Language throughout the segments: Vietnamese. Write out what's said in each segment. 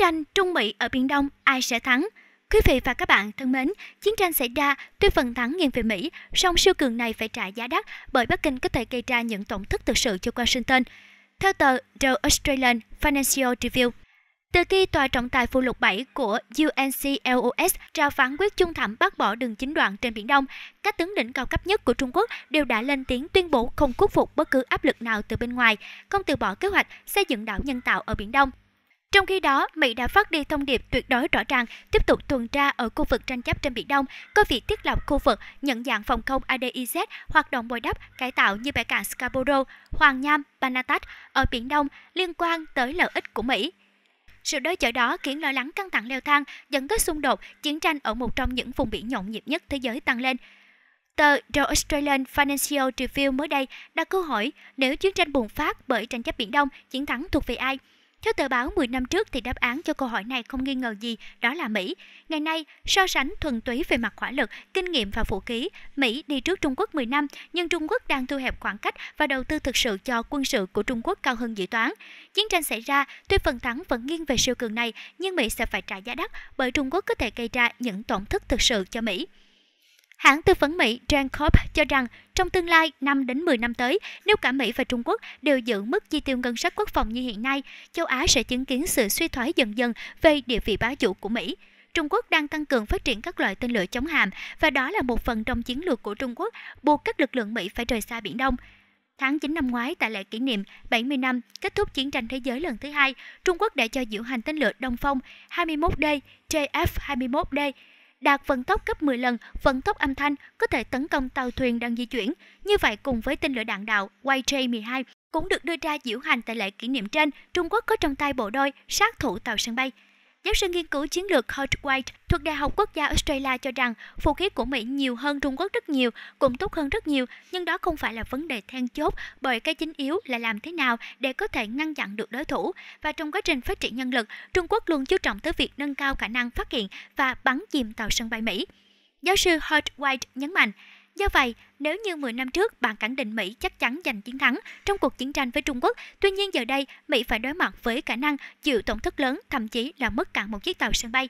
tranh Trung Mỹ ở Biển Đông ai sẽ thắng? Quý vị và các bạn thân mến, chiến tranh xảy ra tuy phần thắng nghiêng về Mỹ, song siêu cường này phải trả giá đắt bởi Bắc Kinh có thể gây ra những tổn thất thực sự cho Washington. Theo tờ The Australian Financial Review, từ khi Tòa trọng tài phụ lục 7 của UNCLOS ra phán quyết chung thẩm bác bỏ đường chính đoạn trên Biển Đông, các tướng lĩnh cao cấp nhất của Trung Quốc đều đã lên tiếng tuyên bố không khuất phục bất cứ áp lực nào từ bên ngoài, không từ bỏ kế hoạch xây dựng đảo nhân tạo ở Biển Đông. Trong khi đó, Mỹ đã phát đi thông điệp tuyệt đối rõ ràng tiếp tục tuần tra ở khu vực tranh chấp trên Biển Đông, có việc thiết lập khu vực nhận dạng phòng không ADIZ, hoạt động bồi đắp, cải tạo như bãi cảng Scarborough, Hoàng Nham, Banatat ở Biển Đông liên quan tới lợi ích của Mỹ. Sự đối chọi đó khiến lo lắng căng thẳng leo thang, dẫn tới xung đột, chiến tranh ở một trong những vùng biển nhộn nhịp nhất thế giới tăng lên. Tờ The Australian Financial Review mới đây đã câu hỏi nếu chiến tranh bùng phát bởi tranh chấp Biển Đông, chiến thắng thuộc về ai? Theo tờ báo 10 năm trước thì đáp án cho câu hỏi này không nghi ngờ gì, đó là Mỹ. Ngày nay, so sánh thuần túy về mặt hỏa lực, kinh nghiệm và vũ khí, Mỹ đi trước Trung Quốc 10 năm, nhưng Trung Quốc đang thu hẹp khoảng cách và đầu tư thực sự cho quân sự của Trung Quốc cao hơn dự toán. Chiến tranh xảy ra, tuy phần thắng vẫn nghiêng về siêu cường này, nhưng Mỹ sẽ phải trả giá đắt bởi Trung Quốc có thể gây ra những tổn thất thực sự cho Mỹ. Hãng tư vấn Mỹ Jancorp cho rằng trong tương lai 5 đến 10 năm tới, nếu cả Mỹ và Trung Quốc đều giữ mức chi tiêu ngân sách quốc phòng như hiện nay, châu Á sẽ chứng kiến sự suy thoái dần dần về địa vị bá chủ của Mỹ. Trung Quốc đang tăng cường phát triển các loại tên lửa chống hạm và đó là một phần trong chiến lược của Trung Quốc buộc các lực lượng Mỹ phải rời xa Biển Đông. Tháng 9 năm ngoái, tại lễ kỷ niệm 70 năm kết thúc chiến tranh thế giới lần thứ hai, Trung Quốc đã cho diễu hành tên lửa Đông Phong 21D, JF-21D đạt vận tốc gấp 10 lần vận tốc âm thanh có thể tấn công tàu thuyền đang di chuyển. Như vậy cùng với tên lửa đạn đạo YJ-12 cũng được đưa ra diễu hành tại lễ kỷ niệm trên, Trung Quốc có trong tay bộ đôi sát thủ tàu sân bay. Giáo sư nghiên cứu chiến lược Holt White thuộc Đại học Quốc gia Australia cho rằng vũ khí của Mỹ nhiều hơn Trung Quốc rất nhiều, cũng tốt hơn rất nhiều, nhưng đó không phải là vấn đề then chốt bởi cái chính yếu là làm thế nào để có thể ngăn chặn được đối thủ. Và trong quá trình phát triển nhân lực, Trung Quốc luôn chú trọng tới việc nâng cao khả năng phát hiện và bắn chìm tàu sân bay Mỹ. Giáo sư Holt White nhấn mạnh, Do vậy, nếu như 10 năm trước bạn khẳng định Mỹ chắc chắn giành chiến thắng trong cuộc chiến tranh với Trung Quốc, tuy nhiên giờ đây Mỹ phải đối mặt với khả năng chịu tổn thất lớn, thậm chí là mất cả một chiếc tàu sân bay.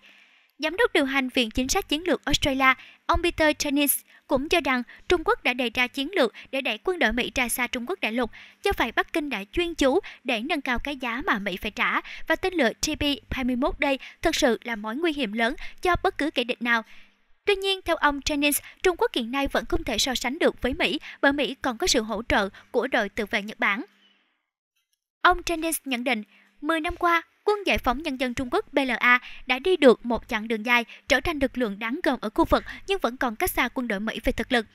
Giám đốc điều hành Viện Chính sách Chiến lược Australia, ông Peter Jennings cũng cho rằng Trung Quốc đã đề ra chiến lược để đẩy quân đội Mỹ ra xa Trung Quốc đại lục. Do vậy, Bắc Kinh đã chuyên chú để nâng cao cái giá mà Mỹ phải trả và tên lửa tb 21 đây thực sự là mối nguy hiểm lớn cho bất cứ kẻ địch nào. Tuy nhiên, theo ông Jennings, Trung Quốc hiện nay vẫn không thể so sánh được với Mỹ bởi Mỹ còn có sự hỗ trợ của đội tự vệ Nhật Bản. Ông Jennings nhận định, 10 năm qua, quân giải phóng nhân dân Trung Quốc BLA đã đi được một chặng đường dài, trở thành lực lượng đáng gồm ở khu vực nhưng vẫn còn cách xa quân đội Mỹ về thực lực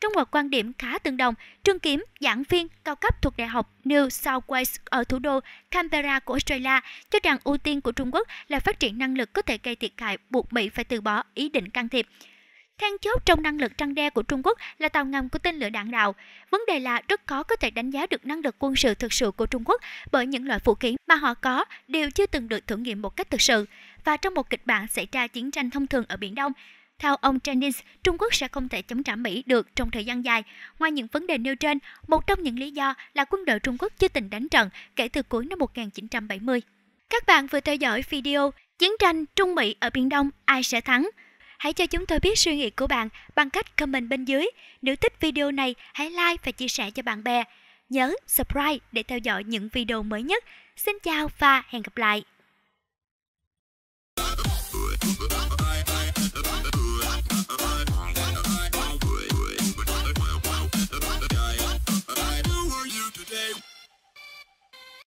trong một quan điểm khá tương đồng, Trương Kiếm, giảng viên cao cấp thuộc Đại học New South Wales ở thủ đô Canberra của Australia, cho rằng ưu tiên của Trung Quốc là phát triển năng lực có thể gây thiệt hại buộc Mỹ phải từ bỏ ý định can thiệp. Then chốt trong năng lực trăng đe của Trung Quốc là tàu ngầm của tên lửa đạn đạo. Vấn đề là rất khó có thể đánh giá được năng lực quân sự thực sự của Trung Quốc bởi những loại vũ khí mà họ có đều chưa từng được thử nghiệm một cách thực sự. Và trong một kịch bản xảy ra chiến tranh thông thường ở Biển Đông, theo ông Jennings, Trung Quốc sẽ không thể chống trả Mỹ được trong thời gian dài. Ngoài những vấn đề nêu trên, một trong những lý do là quân đội Trung Quốc chưa từng đánh trận kể từ cuối năm 1970. Các bạn vừa theo dõi video Chiến tranh Trung Mỹ ở Biển Đông, ai sẽ thắng? Hãy cho chúng tôi biết suy nghĩ của bạn bằng cách comment bên dưới. Nếu thích video này, hãy like và chia sẻ cho bạn bè. Nhớ subscribe để theo dõi những video mới nhất. Xin chào và hẹn gặp lại!